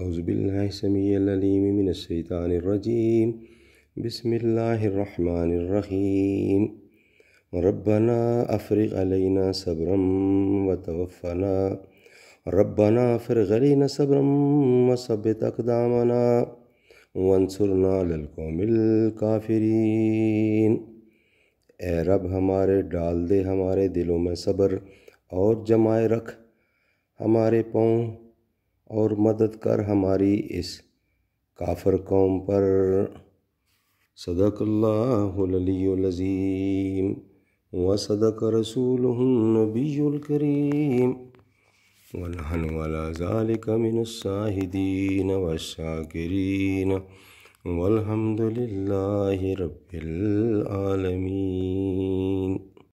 اعوذ باللہ سمیع العلیم من الشیطان الرجیم بسم اللہ الرحمن الرحیم ربنا افرغ علینا صبرا وتوفنا ربنا افرغ علینا صبرا وثبت اقدامنا وانصرنا للقوم الكافرین اے رب ہمارے ڈال دے ہمارے دلوں میں صبر اور جمائے رکھ ہمارے پاؤں اور مدد کر ہماری اس کافر قوم پر صدق اللہ العظیم و صدق رسول الکریم ونحن ولا ذلك من الصاہدین والشاکرین والحمد لله للہ رب العالمین